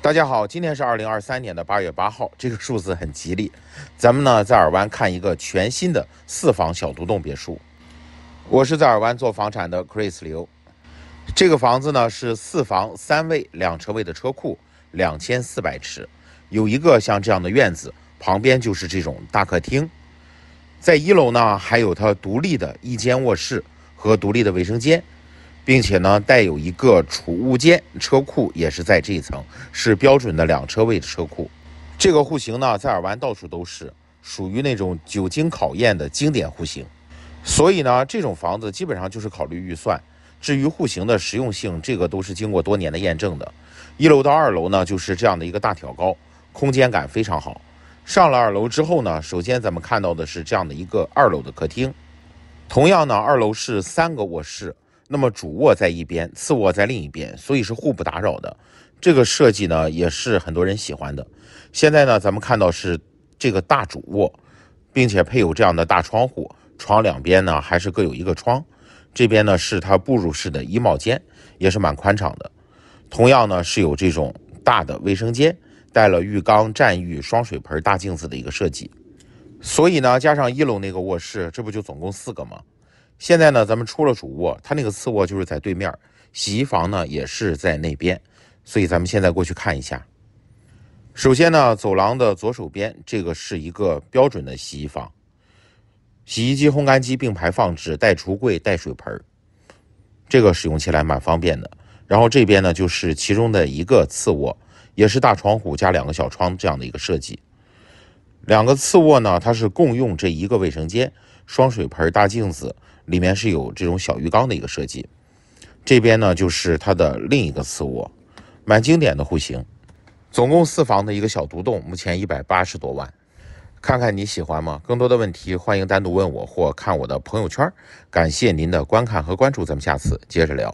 大家好，今天是二零二三年的八月八号，这个数字很吉利。咱们呢在尔湾看一个全新的四房小独栋别墅。我是在尔湾做房产的 Chris 刘。这个房子呢是四房三卫两车位的车库，两千四百尺，有一个像这样的院子，旁边就是这种大客厅。在一楼呢还有它独立的一间卧室和独立的卫生间。并且呢，带有一个储物间，车库也是在这一层，是标准的两车位的车库。这个户型呢，在耳湾到处都是，属于那种久经考验的经典户型。所以呢，这种房子基本上就是考虑预算，至于户型的实用性，这个都是经过多年的验证的。一楼到二楼呢，就是这样的一个大挑高，空间感非常好。上了二楼之后呢，首先咱们看到的是这样的一个二楼的客厅，同样呢，二楼是三个卧室。那么主卧在一边，次卧在另一边，所以是互不打扰的。这个设计呢，也是很多人喜欢的。现在呢，咱们看到是这个大主卧，并且配有这样的大窗户，床两边呢还是各有一个窗。这边呢是它步入式的衣帽间，也是蛮宽敞的。同样呢是有这种大的卫生间，带了浴缸、站浴、双水盆、大镜子的一个设计。所以呢，加上一楼那个卧室，这不就总共四个吗？现在呢，咱们出了主卧，它那个次卧就是在对面，洗衣房呢也是在那边，所以咱们现在过去看一下。首先呢，走廊的左手边这个是一个标准的洗衣房，洗衣机、烘干机并排放置，带橱柜、带水盆，这个使用起来蛮方便的。然后这边呢，就是其中的一个次卧，也是大窗户加两个小窗这样的一个设计。两个次卧呢，它是共用这一个卫生间。双水盆大镜子，里面是有这种小鱼缸的一个设计。这边呢就是它的另一个次卧，蛮经典的户型，总共四房的一个小独栋，目前一百八十多万，看看你喜欢吗？更多的问题欢迎单独问我或看我的朋友圈。感谢您的观看和关注，咱们下次接着聊。